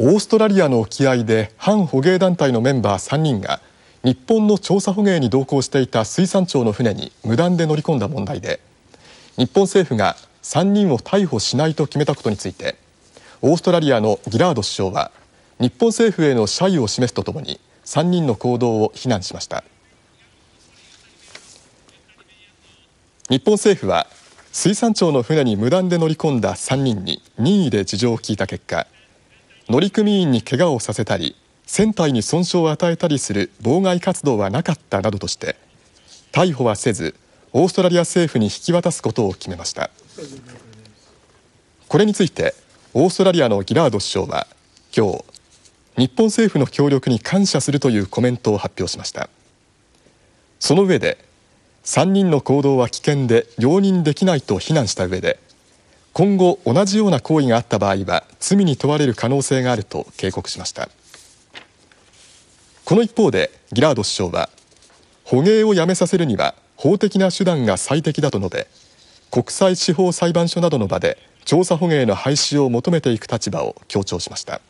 オーストラリアの沖合で反捕鯨団体のメンバー3人が日本の調査捕鯨に同行していた水産庁の船に無断で乗り込んだ問題で日本政府が3人を逮捕しないと決めたことについてオーストラリアのギラード首相は日本政府への謝意を示すとともに3人の行動を非難しました日本政府は水産庁の船に無断で乗り込んだ3人に任意で事情を聞いた結果乗組員に怪我をさせたり船体に損傷を与えたりする妨害活動はなかったなどとして逮捕はせずオーストラリア政府に引き渡すことを決めましたこれについてオーストラリアのギラード首相は今日日本政府の協力に感謝するというコメントを発表しましたその上で3人の行動は危険で容認できないと非難した上で今後同じような行為があった場合は罪に問われる可能性があると警告しましたこの一方でギラード首相は捕鯨をやめさせるには法的な手段が最適だと述べ国際司法裁判所などの場で調査捕鯨の廃止を求めていく立場を強調しました。